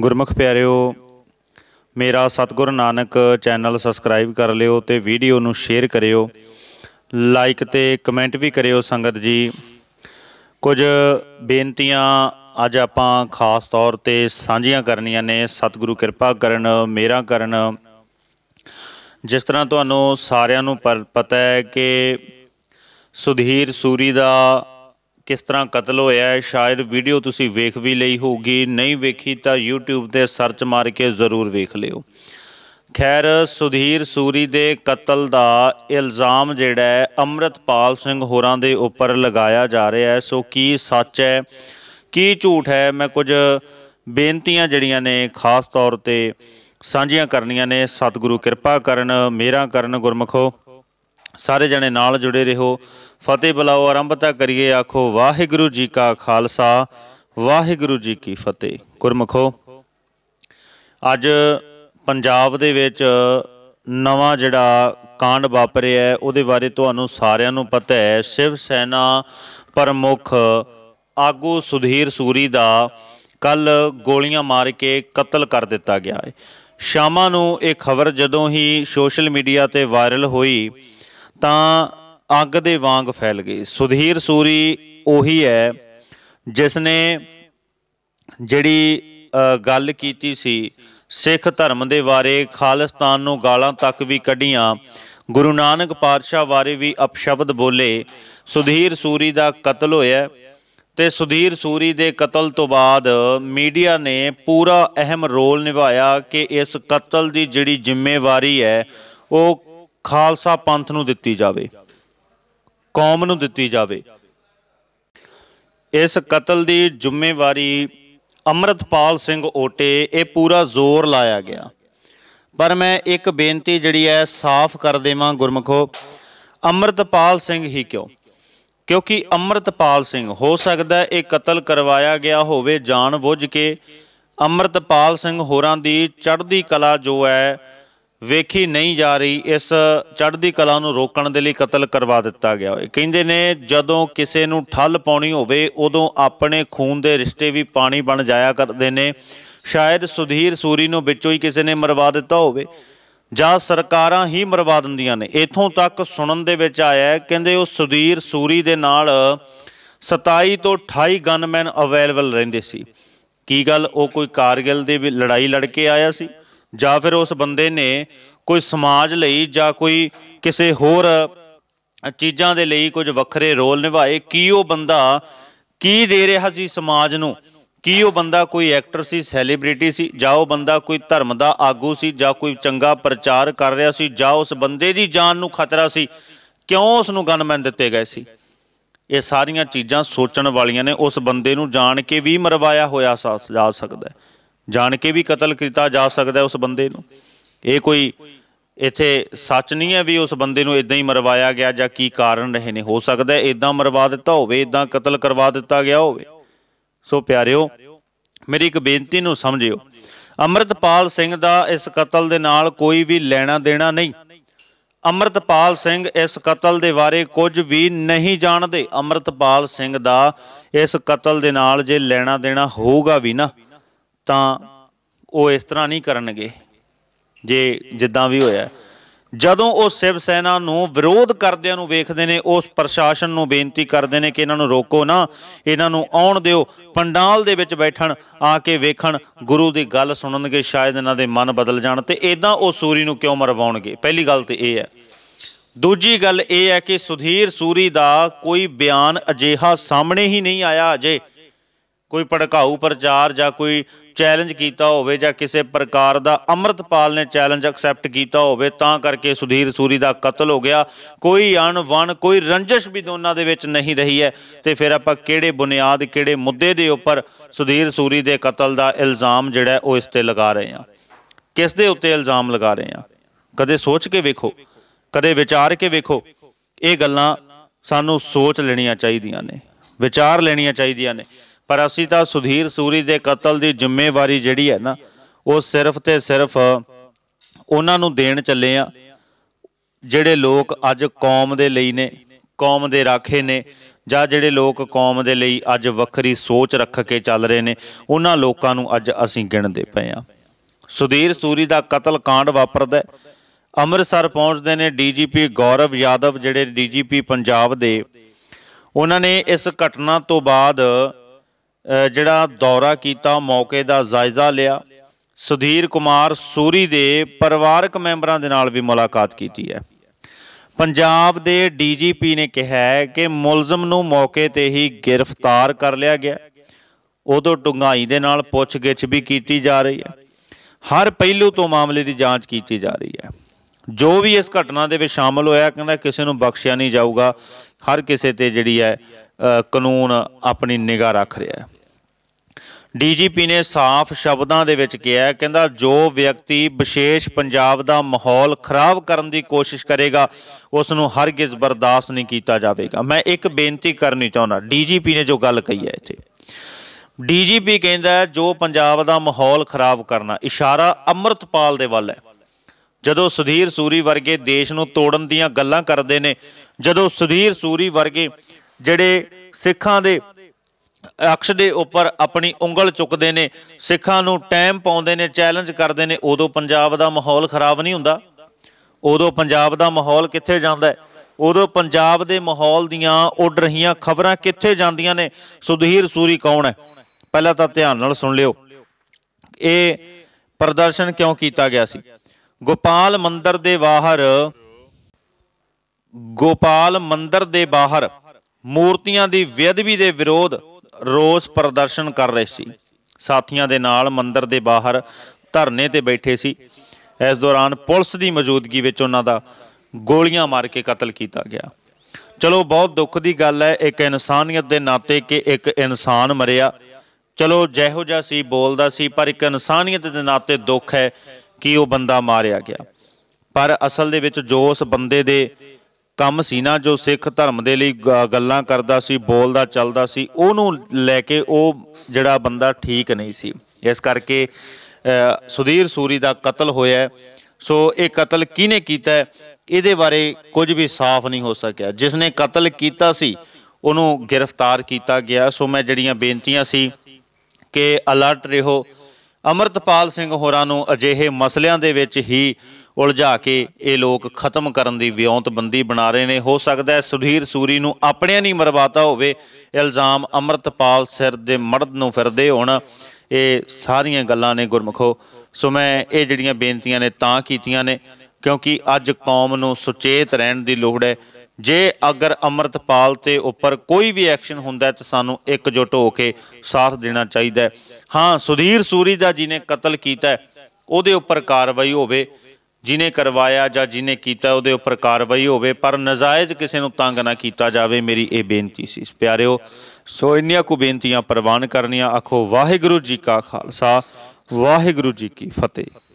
ਗੁਰਮੁਖ ਪਿਆਰਿਓ ਮੇਰਾ ਸਤਗੁਰ ਨਾਨਕ ਚੈਨਲ ਸਬਸਕ੍ਰਾਈਬ ਕਰ ਲਿਓ ਤੇ ਵੀਡੀਓ ਨੂੰ ਸ਼ੇਅਰ ਕਰਿਓ ਲਾਈਕ ਤੇ ਕਮੈਂਟ ਵੀ ਕਰਿਓ ਸੰਗਤ ਜੀ ਕੁਝ ਬੇਨਤੀਆਂ ਅੱਜ ਆਪਾਂ ਖਾਸ ਤੌਰ ਤੇ ਸਾਂਝੀਆਂ ਕਰਨੀਆਂ ਨੇ ਸਤਿਗੁਰੂ ਕਿਰਪਾ ਕਰਨ ਮੇਰਾ ਕਰਨ ਜਿਸ ਤਰ੍ਹਾਂ ਤੁਹਾਨੂੰ ਸਾਰਿਆਂ ਨੂੰ ਪਤਾ ਹੈ ਕਿ ਸੁਧੀਰ ਸੂਰੀ ਦਾ ਕਿਸ ਤਰ੍ਹਾਂ ਕਤਲ ਹੋਇਆ ਹੈ ਸ਼ਾਇਦ ਵੀਡੀਓ ਤੁਸੀਂ ਵੇਖ ਵੀ ਲਈ ਹੋਊਗੀ ਨਹੀਂ ਵੇਖੀ ਤਾਂ YouTube ਤੇ ਸਰਚ ਮਾਰ ਕੇ ਜ਼ਰੂਰ ਵੇਖ ਲਿਓ ਖੈਰ ਸੁਧੀਰ ਸੂਰੀ ਦੇ ਕਤਲ ਦਾ ਇਲਜ਼ਾਮ ਜਿਹੜਾ ਹੈ ਅਮਰਤਪਾਲ ਸਿੰਘ ਹੋਰਾਂ ਦੇ ਉੱਪਰ ਲਗਾਇਆ ਜਾ ਰਿਹਾ ਹੈ ਸੋ ਕੀ ਸੱਚ ਹੈ ਕੀ ਝੂਠ ਹੈ ਮੈਂ ਕੁਝ ਬੇਨਤੀਆਂ ਜਿਹੜੀਆਂ ਨੇ ਖਾਸ ਤੌਰ ਤੇ ਸਾਂਝੀਆਂ ਕਰਨੀਆਂ ਨੇ ਸਤਿਗੁਰੂ ਕਿਰਪਾ ਕਰਨ ਮੇਰਾ ਕਰਨ ਗੁਰਮਖੋ ਸਾਰੇ ਜਣੇ ਨਾਲ ਜੁੜੇ ਰਹੋ ਫਤਿਹ ਬੁਲਾਓ ਆਰੰਭਤਾ ਕਰੀਏ ਆਖੋ ਵਾਹਿਗੁਰੂ ਜੀ ਕਾ ਖਾਲਸਾ ਵਾਹਿਗੁਰੂ ਜੀ ਕੀ ਫਤਿਹ ਗੁਰਮਖੋ ਅੱਜ ਪੰਜਾਬ ਦੇ ਵਿੱਚ ਨਵਾਂ ਜਿਹੜਾ ਕਾਂਡ ਵਾਪਰਿਆ ਹੈ ਉਹਦੇ ਬਾਰੇ ਤੁਹਾਨੂੰ ਸਾਰਿਆਂ ਨੂੰ ਪਤਾ ਹੈ ਸ਼ਿਵ ਸੈਨਾ ਪ੍ਰਮੁੱਖ ਆਗੂ ਸੁਧੀਰ ਸੂਰੀ ਦਾ ਕੱਲ ਗੋਲੀਆਂ ਮਾਰ ਕੇ ਕਤਲ ਕਰ ਦਿੱਤਾ ਗਿਆ ਹੈ ਸ਼ਾਮਾਂ ਨੂੰ ਇਹ ਖਬਰ ਜਦੋਂ ਹੀ ਸੋਸ਼ਲ ਮੀਡੀਆ ਤੇ ਵਾਇਰਲ ਹੋਈ ਤਾਂ ਅੱਗ ਦੇ ਵਾਂਗ ਫੈਲ ਗਈ ਸੁਧੀਰ ਸੂਰੀ ਉਹੀ ਹੈ ਜਿਸ ਨੇ ਜਿਹੜੀ ਗੱਲ ਕੀਤੀ ਸੀ ਸਿੱਖ ਧਰਮ ਦੇ ਬਾਰੇ ਖਾਲਿਸਤਾਨ ਨੂੰ ਗਾਲਾਂ ਤੱਕ ਵੀ ਕੱਢੀਆਂ ਗੁਰੂ ਨਾਨਕ ਪਾਤਸ਼ਾਹ ਬਾਰੇ ਵੀ ਅਪਸ਼ਬਦ ਬੋਲੇ ਸੁਧੀਰ ਸੂਰੀ ਦਾ ਕਤਲ ਹੋਇਆ ਤੇ ਸੁਧੀਰ ਸੂਰੀ ਦੇ ਕਤਲ ਤੋਂ ਬਾਅਦ ਮੀਡੀਆ ਨੇ ਪੂਰਾ ਅਹਿਮ ਰੋਲ ਨਿਭਾਇਆ ਕਿ ਇਸ ਕਤਲ ਦੀ ਜਿਹੜੀ ਜ਼ਿੰਮੇਵਾਰੀ ਹੈ ਉਹ ਖਾਲਸਾ ਪੰਥ ਨੂੰ ਦਿੱਤੀ ਜਾਵੇ ਕੌਮ ਨੂੰ ਦਿੱਤੀ ਜਾਵੇ ਇਸ ਕਤਲ ਦੀ ਜ਼ਿੰਮੇਵਾਰੀ ਅਮਰਤਪਾਲ ਸਿੰਘ ਓਟੇ ਇਹ ਪੂਰਾ ਜ਼ੋਰ ਲਾਇਆ ਗਿਆ ਪਰ ਮੈਂ ਇੱਕ ਬੇਨਤੀ ਜਿਹੜੀ ਹੈ ਸਾਫ਼ ਕਰ ਦੇਵਾਂ ਗੁਰਮਖੋ ਅਮਰਤਪਾਲ ਸਿੰਘ ਹੀ ਕਿਉਂ ਕਿਉਂਕਿ ਅਮਰਤਪਾਲ ਸਿੰਘ ਹੋ ਸਕਦਾ ਇਹ ਕਤਲ ਕਰਵਾਇਆ ਗਿਆ ਹੋਵੇ ਜਾਣ ਬੁੱਝ ਕੇ ਅਮਰਤਪਾਲ ਸਿੰਘ ਹੋਰਾਂ ਦੀ ਚੜ੍ਹਦੀ ਕਲਾ ਜੋ ਹੈ ਵੇਖੀ ਨਹੀਂ ਜਾ ਰਹੀ ਇਸ ਚੜ੍ਹਦੀ ਕਲਾ ਨੂੰ ਰੋਕਣ ਦੇ ਲਈ ਕਤਲ ਕਰਵਾ ਦਿੱਤਾ ਗਿਆ ਕਹਿੰਦੇ ਨੇ ਜਦੋਂ ਕਿਸੇ ਨੂੰ ਠੱਲ ਪਾਉਣੀ ਹੋਵੇ ਉਦੋਂ ਆਪਣੇ ਖੂਨ ਦੇ ਰਿਸ਼ਤੇ ਵੀ ਪਾਣੀ ਬਣ ਜਾਇਆ ਕਰਦੇ ਨੇ ਸ਼ਾਇਦ ਸੁਧੀਰ ਸੂਰੀ ਨੂੰ ਵਿੱਚੋਂ ਹੀ ਕਿਸੇ ਨੇ ਮਰਵਾ ਦਿੱਤਾ ਹੋਵੇ ਜਾਂ ਸਰਕਾਰਾਂ ਹੀ ਮਰਵਾ ਦਿੰਦੀਆਂ ਨੇ ਇਥੋਂ ਤੱਕ ਸੁਣਨ ਦੇ ਵਿੱਚ ਆਇਆ ਕਹਿੰਦੇ ਉਹ ਸੁਧੀਰ ਸੂਰੀ ਦੇ ਨਾਲ 27 ਤੋਂ 28 ਗਨਮੈਨ ਅਵੇਲੇਬਲ ਰਹਿੰਦੇ ਸੀ ਕੀ ਗੱਲ ਉਹ ਕੋਈ ਕਾਰਗਿਲ ਦੀ ਲੜਾਈ ਲੜ ਕੇ ਆਇਆ ਸੀ ਜਾਂ ਫਿਰ ਉਸ ਬੰਦੇ ਨੇ ਕੋਈ ਸਮਾਜ ਲਈ ਜਾਂ ਕੋਈ ਕਿਸੇ ਹੋਰ ਚੀਜ਼ਾਂ ਦੇ ਲਈ ਕੁਝ ਵੱਖਰੇ ਰੋਲ ਨਿਭਾਏ ਕੀ ਉਹ ਬੰਦਾ ਕੀ ਦੇ ਰਿਹਾ ਸੀ ਸਮਾਜ ਨੂੰ ਕੀ ਉਹ ਬੰਦਾ ਕੋਈ ਐਕਟਰ ਸੀ ਸੈਲੀਬ੍ਰਿਟੀ ਸੀ ਜਾਂ ਉਹ ਬੰਦਾ ਕੋਈ ਧਰਮ ਦਾ ਆਗੂ ਸੀ ਜਾਂ ਕੋਈ ਚੰਗਾ ਪ੍ਰਚਾਰ ਕਰ ਰਿਹਾ ਸੀ ਜਾਂ ਉਸ ਬੰਦੇ ਦੀ ਜਾਨ ਨੂੰ ਖਤਰਾ ਸੀ ਕਿਉਂ ਉਸ ਨੂੰ ਗਨਮੈਨ ਦਿੱਤੇ ਗਏ ਸੀ ਇਹ ਸਾਰੀਆਂ ਚੀਜ਼ਾਂ ਸੋਚਣ ਵਾਲੀਆਂ ਨੇ ਉਸ ਬੰਦੇ ਨੂੰ ਜਾਣ ਕੇ ਵੀ ਮਰਵਾਇਆ ਹੋਇਆ ਜਾ ਸਕਦਾ ਹੈ ਜਾਣ ਕੇ ਵੀ ਕਤਲ ਕੀਤਾ ਜਾ ਸਕਦਾ ਉਸ ਬੰਦੇ ਨੂੰ ਇਹ ਕੋਈ ਇੱਥੇ ਸੱਚ ਨਹੀਂ ਹੈ ਵੀ ਉਸ ਬੰਦੇ ਨੂੰ ਇਦਾਂ ਹੀ ਮਰਵਾਇਆ ਗਿਆ ਜਾਂ ਕੀ ਕਾਰਨ ਰਹੇ ਨੇ ਹੋ ਸਕਦਾ ਇਦਾਂ ਮਰਵਾ ਦਿੱਤਾ ਹੋਵੇ ਇਦਾਂ ਕਤਲ ਕਰਵਾ ਦਿੱਤਾ ਗਿਆ ਹੋਵੇ ਸੋ ਪਿਆਰਿਓ ਮੇਰੀ ਇੱਕ ਬੇਨਤੀ ਨੂੰ ਸਮਝਿਓ ਅਮਰਤਪਾਲ ਸਿੰਘ ਦਾ ਇਸ ਕਤਲ ਦੇ ਨਾਲ ਕੋਈ ਵੀ ਲੈਣਾ ਦੇਣਾ ਨਹੀਂ ਅਮਰਤਪਾਲ ਸਿੰਘ ਇਸ ਕਤਲ ਦੇ ਬਾਰੇ ਕੁਝ ਵੀ ਨਹੀਂ ਜਾਣਦੇ ਅਮਰਤਪਾਲ ਸਿੰਘ ਦਾ ਇਸ ਕਤਲ ਦੇ ਨਾਲ ਜੇ ਲੈਣਾ ਦੇਣਾ ਹੋਊਗਾ ਵੀ ਨਾ ਤਾਂ ਉਹ ਇਸ ਤਰ੍ਹਾਂ ਨਹੀਂ ਕਰਨਗੇ ਜੇ ਜਿੱਦਾਂ ਵੀ ਹੋਇਆ ਜਦੋਂ ਉਹ ਸਿਵ ਸੈਨਾ ਨੂੰ ਵਿਰੋਧ ਕਰਦਿਆਂ ਨੂੰ ਵੇਖਦੇ ਨੇ ਉਸ ਪ੍ਰਸ਼ਾਸਨ ਨੂੰ ਬੇਨਤੀ ਕਰਦੇ ਨੇ ਕਿ ਇਹਨਾਂ ਨੂੰ ਰੋਕੋ ਨਾ ਇਹਨਾਂ ਨੂੰ ਆਉਣ ਦਿਓ ਪੰਡਾਲ ਦੇ ਵਿੱਚ ਬੈਠਣ ਆ ਕੇ ਵੇਖਣ ਗੁਰੂ ਦੀ ਗੱਲ ਸੁਣਨਗੇ ਸ਼ਾਇਦ ਇਹਨਾਂ ਦੇ ਮਨ ਬਦਲ ਜਾਣ ਤੇ ਇਦਾਂ ਉਹ ਸੂਰੀ ਨੂੰ ਕਿਉਂ ਮਰਵਾਉਣਗੇ ਪਹਿਲੀ ਗੱਲ ਤੇ ਇਹ ਹੈ ਦੂਜੀ ਗੱਲ ਇਹ ਹੈ ਕਿ ਸੁਧੀਰ ਸੂਰੀ ਦਾ ਕੋਈ ਬਿਆਨ ਅਜੇਹਾ ਸਾਹਮਣੇ ਹੀ ਨਹੀਂ ਆਇਆ ਅਜੇ ਕੋਈ ਭੜਕਾਊ ਪ੍ਰਚਾਰ ਜਾਂ ਕੋਈ ਚੈਲੰਜ ਕੀਤਾ ਹੋਵੇ ਜਾਂ ਕਿਸੇ ਪ੍ਰਕਾਰ ਦਾ ਅਮਰਤਪਾਲ ਨੇ ਚੈਲੰਜ ਐਕਸੈਪਟ ਕੀਤਾ ਹੋਵੇ ਤਾਂ ਕਰਕੇ ਸੁਧੀਰ ਸੂਰੀ ਦਾ ਕਤਲ ਹੋ ਗਿਆ ਕੋਈ ਅਣਵਣ ਕੋਈ ਰੰਜਿਸ਼ ਵੀ ਦੋਨਾਂ ਦੇ ਵਿੱਚ ਨਹੀਂ ਰਹੀ ਹੈ ਤੇ ਫਿਰ ਆਪਾਂ ਕਿਹੜੇ ਬੁਨਿਆਦ ਕਿਹੜੇ ਮੁੱਦੇ ਦੇ ਉੱਪਰ ਸੁਧੀਰ ਸੂਰੀ ਦੇ ਕਤਲ ਦਾ ਇਲਜ਼ਾਮ ਜਿਹੜਾ ਉਹ ਇਸ ਤੇ ਲਗਾ ਰਹੇ ਆ ਕਿਸ ਦੇ ਉੱਤੇ ਇਲਜ਼ਾਮ ਲਗਾ ਰਹੇ ਆ ਕਦੇ ਸੋਚ ਕੇ ਵੇਖੋ ਕਦੇ ਵਿਚਾਰ ਕੇ ਵੇਖੋ ਇਹ ਗੱਲਾਂ ਸਾਨੂੰ ਸੋਚ ਲੈਣੀਆਂ ਚਾਹੀਦੀਆਂ ਨੇ ਵਿਚਾਰ ਲੈਣੀਆਂ ਚਾਹੀਦੀਆਂ ਨੇ ਪਰ ਅਸੀਂ ਤਾਂ ਸੁਧੀਰ ਸੂਰੀ ਦੇ ਕਤਲ ਦੀ ਜ਼ਿੰਮੇਵਾਰੀ ਜਿਹੜੀ ਹੈ ਨਾ ਉਹ ਸਿਰਫ ਤੇ ਸਿਰਫ ਉਹਨਾਂ ਨੂੰ ਦੇਣ ਚੱਲੇ ਆ ਜਿਹੜੇ ਲੋਕ ਅੱਜ ਕੌਮ ਦੇ ਲਈ ਨੇ ਕੌਮ ਦੇ ਰਾਖੇ ਨੇ ਜਾਂ ਜਿਹੜੇ ਲੋਕ ਕੌਮ ਦੇ ਲਈ ਅੱਜ ਵੱਖਰੀ ਸੋਚ ਰੱਖ ਕੇ ਚੱਲ ਰਹੇ ਨੇ ਉਹਨਾਂ ਲੋਕਾਂ ਨੂੰ ਅੱਜ ਅਸੀਂ ਗਿਣਦੇ ਪਏ ਆ ਸੁਧੀਰ ਸੂਰੀ ਦਾ ਕਤਲ ਕਾਂਡ ਵਾਪਰਦਾ ਅੰਮ੍ਰਿਤਸਰ ਪਹੁੰਚਦੇ ਨੇ ਡੀਜੀਪੀ ਗੌਰਵ ਯਾਦਵ ਜਿਹੜੇ ਡੀਜੀਪੀ ਪੰਜਾਬ ਦੇ ਉਹਨਾਂ ਨੇ ਇਸ ਘਟਨਾ ਤੋਂ ਬਾਅਦ ਜਿਹੜਾ ਦੌਰਾ ਕੀਤਾ ਮੌਕੇ ਦਾ ਜਾਇਜ਼ਾ ਲਿਆ ਸੁਧੀਰ ਕੁਮਾਰ ਸੂਰੀ ਦੇ ਪਰਿਵਾਰਕ ਮੈਂਬਰਾਂ ਦੇ ਨਾਲ ਵੀ ਮੁਲਾਕਾਤ ਕੀਤੀ ਹੈ ਪੰਜਾਬ ਦੇ ਡੀਜੀਪੀ ਨੇ ਕਿਹਾ ਕਿ ਮੁਲਜ਼ਮ ਨੂੰ ਮੌਕੇ ਤੇ ਹੀ ਗ੍ਰਿਫਤਾਰ ਕਰ ਲਿਆ ਗਿਆ ਉਦੋਂ ਡੁੰਗਾਈ ਦੇ ਨਾਲ ਪੁੱਛਗਿੱਛ ਵੀ ਕੀਤੀ ਜਾ ਰਹੀ ਹੈ ਹਰ ਪਹਿਲੂ ਤੋਂ ਮਾਮਲੇ ਦੀ ਜਾਂਚ ਕੀਤੀ ਜਾ ਰਹੀ ਹੈ ਜੋ ਵੀ ਇਸ ਘਟਨਾ ਦੇ ਵਿੱਚ ਸ਼ਾਮਲ ਹੋਇਆ ਕਹਿੰਦਾ ਕਿਸੇ ਨੂੰ ਬਖਸ਼ਿਆ ਨਹੀਂ ਜਾਊਗਾ ਹਰ ਕਿਸੇ ਤੇ ਜਿਹੜੀ ਹੈ ਕਾਨੂੰਨ ਆਪਣੀ ਨਿਗਾਹ ਰੱਖ ਰਿਹਾ ਹੈ ਡੀਜੀਪੀ ਨੇ ਸਾਫ਼ ਸ਼ਬਦਾਂ ਦੇ ਵਿੱਚ ਕਿਹਾ ਕਹਿੰਦਾ ਜੋ ਵਿਅਕਤੀ ਵਿਸ਼ੇਸ਼ ਪੰਜਾਬ ਦਾ ਮਾਹੌਲ ਖਰਾਬ ਕਰਨ ਦੀ ਕੋਸ਼ਿਸ਼ ਕਰੇਗਾ ਉਸ ਨੂੰ ਹਰਗਿਜ਼ ਬਰਦਾਸ਼ਤ ਨਹੀਂ ਕੀਤਾ ਜਾਵੇਗਾ ਮੈਂ ਇੱਕ ਬੇਨਤੀ ਕਰਨੀ ਚਾਹੁੰਦਾ ਡੀਜੀਪੀ ਨੇ ਜੋ ਗੱਲ ਕਹੀ ਹੈ ਇੱਥੇ ਡੀਜੀਪੀ ਕਹਿੰਦਾ ਜੋ ਪੰਜਾਬ ਦਾ ਮਾਹੌਲ ਖਰਾਬ ਕਰਨਾ ਇਸ਼ਾਰਾ ਅਮਰਤਪਾਲ ਦੇ ਵੱਲ ਹੈ ਜਦੋਂ ਸੁਧੀਰ ਸੂਰੀ ਵਰਗੇ ਦੇਸ਼ ਨੂੰ ਤੋੜਨ ਦੀਆਂ ਗੱਲਾਂ ਕਰਦੇ ਨੇ ਜਦੋਂ ਸੁਧੀਰ ਸੂਰੀ ਵਰਗੇ ਜਿਹੜੇ ਸਿੱਖਾਂ ਦੇ ਅਕਸ਼ ਦੇ ਉੱਪਰ ਆਪਣੀ ਉਂਗਲ ਚੁੱਕਦੇ ਨੇ ਸਿੱਖਾਂ ਨੂੰ ਟਾਈਮ ਪਾਉਂਦੇ ਨੇ ਚੈਲੰਜ ਕਰਦੇ ਨੇ ਉਦੋਂ ਪੰਜਾਬ ਦਾ ਮਾਹੌਲ ਖਰਾਬ ਨਹੀਂ ਹੁੰਦਾ ਉਦੋਂ ਪੰਜਾਬ ਦਾ ਮਾਹੌਲ ਕਿੱਥੇ ਜਾਂਦਾ ਉਦੋਂ ਪੰਜਾਬ ਦੇ ਮਾਹੌਲ ਦੀਆਂ ਉੱਡ ਰਹੀਆਂ ਖਬਰਾਂ ਕਿੱਥੇ ਜਾਂਦੀਆਂ ਨੇ ਸੁਧੀਰ ਸੂਰੀ ਕੌਣ ਹੈ ਪਹਿਲਾਂ ਤਾਂ ਧਿਆਨ ਨਾਲ ਸੁਣ ਲਿਓ ਇਹ ਪ੍ਰਦਰਸ਼ਨ ਕਿਉਂ ਕੀਤਾ ਗਿਆ ਸੀ ਗੋਪਾਲ ਮੰਦਰ ਦੇ ਬਾਹਰ ਗੋਪਾਲ ਮੰਦਰ ਦੇ ਬਾਹਰ ਮੂਰਤੀਆਂ ਦੀ ਵਿਧਵੀ ਦੇ ਵਿਰੋਧ ਰੋਸ ਪ੍ਰਦਰਸ਼ਨ ਕਰ ਰਹੇ ਸੀ ਸਾਥੀਆਂ ਦੇ ਨਾਲ ਮੰਦਰ ਦੇ ਬਾਹਰ ਧਰਨੇ ਤੇ ਬੈਠੇ ਸੀ ਇਸ ਦੌਰਾਨ ਪੁਲਿਸ ਦੀ ਮੌਜੂਦਗੀ ਵਿੱਚ ਉਹਨਾਂ ਦਾ ਗੋਲੀਆਂ ਮਾਰ ਕੇ ਕਤਲ ਕੀਤਾ ਗਿਆ ਚਲੋ ਬਹੁਤ ਦੁੱਖ ਦੀ ਗੱਲ ਹੈ ਇੱਕ ਇਨਸਾਨੀਅਤ ਦੇ ਨਾਤੇ ਕਿ ਇੱਕ ਇਨਸਾਨ ਮਰਿਆ ਚਲੋ ਜਿਹੋ ਜਿਹਾ ਸੀ ਬੋਲਦਾ ਸੀ ਪਰ ਇੱਕ ਇਨਸਾਨੀਅਤ ਦੇ ਨਾਤੇ ਦੁੱਖ ਹੈ ਕਿ ਉਹ ਬੰਦਾ ਮਾਰਿਆ ਗਿਆ ਪਰ ਅਸਲ ਦੇ ਵਿੱਚ ਜੋ ਉਸ ਬੰਦੇ ਦੇ ਕੰਮ ਸੀ ਨਾ ਜੋ ਸਿੱਖ ਧਰਮ ਦੇ ਲਈ ਗੱਲਾਂ ਕਰਦਾ ਸੀ ਬੋਲਦਾ ਚੱਲਦਾ ਸੀ ਉਹਨੂੰ ਲੈ ਕੇ ਉਹ ਜਿਹੜਾ ਬੰਦਾ ਠੀਕ ਨਹੀਂ ਸੀ ਇਸ ਕਰਕੇ ਸੁਧੀਰ ਸੂਰੀ ਦਾ ਕਤਲ ਹੋਇਆ ਸੋ ਇਹ ਕਤਲ ਕਿਹਨੇ ਕੀਤਾ ਇਹਦੇ ਬਾਰੇ ਕੁਝ ਵੀ ਸਾਫ਼ ਨਹੀਂ ਹੋ ਸਕਿਆ ਜਿਸ ਨੇ ਕਤਲ ਕੀਤਾ ਸੀ ਉਹਨੂੰ ਗ੍ਰਿਫਤਾਰ ਕੀਤਾ ਗਿਆ ਸੋ ਮੈਂ ਜਿਹੜੀਆਂ ਬੇਨਤੀਆਂ ਸੀ ਕਿ ਅਲਰਟ ਰਹੋ ਅਮਰਤਪਾਲ ਸਿੰਘ ਹੋਰਾਂ ਨੂੰ ਅਜਿਹੇ ਮਸਲਿਆਂ ਦੇ ਵਿੱਚ ਹੀ ਉਲਝਾ ਕੇ ਇਹ ਲੋਕ ਖਤਮ ਕਰਨ ਦੀ ਵਿਉਂਤਬੰਦੀ ਬਣਾ ਰਹੇ ਨੇ ਹੋ ਸਕਦਾ ਹੈ ਸੁਧੀਰ ਸੂਰੀ ਨੂੰ ਆਪਣਿਆਂ ਨਹੀਂ ਮਰਵਾਤਾ ਹੋਵੇ ਇਲਜ਼ਾਮ ਅਮਰਤਪਾਲ ਸਿਰ ਦੇ ਮਰਦ ਨੂੰ ਫਿਰਦੇ ਹੋਣ ਇਹ ਸਾਰੀਆਂ ਗੱਲਾਂ ਨੇ ਗੁਰਮਖੋ ਸੋ ਮੈਂ ਇਹ ਜਿਹੜੀਆਂ ਬੇਨਤੀਆਂ ਨੇ ਤਾਂ ਕੀਤੀਆਂ ਨੇ ਕਿਉਂਕਿ ਅੱਜ ਕੌਮ ਨੂੰ ਸੁਚੇਤ ਰਹਿਣ ਦੀ ਲੋੜ ਹੈ ਜੇ ਅਗਰ ਅਮਰਤਪਾਲ ਤੇ ਉੱਪਰ ਕੋਈ ਵੀ ਐਕਸ਼ਨ ਹੁੰਦਾ ਤਾਂ ਸਾਨੂੰ ਇਕਜੁੱਟ ਹੋ ਕੇ ਸਾਥ ਦੇਣਾ ਚਾਹੀਦਾ ਹਾਂ ਸੁਧੀਰ ਸੂਰੀ ਦਾ ਜੀ ਨੇ ਕਤਲ ਕੀਤਾ ਉਹਦੇ ਉੱਪਰ ਕਾਰਵਾਈ ਹੋਵੇ ਜਿਨੇ ਕਰਵਾਇਆ ਜਾਂ ਜਿਨੇ ਕੀਤਾ ਉਹਦੇ ਉੱਪਰ ਕਾਰਵਾਈ ਹੋਵੇ ਪਰ ਨਜਾਇਜ਼ ਕਿਸੇ ਨੂੰ ਤੰਗ ਨਾ ਕੀਤਾ ਜਾਵੇ ਮੇਰੀ ਇਹ ਬੇਨਤੀ ਸੀ ਪਿਆਰਿਓ ਸੋ ਇੰਨੀਆਂ ਕੁ ਬੇਨਤੀਆਂ ਪ੍ਰਵਾਨ ਕਰਨੀਆਂ ਆਖੋ ਵਾਹਿਗੁਰੂ ਜੀ ਕਾ ਖਾਲਸਾ ਵਾਹਿਗੁਰੂ ਜੀ ਕੀ ਫਤਿਹ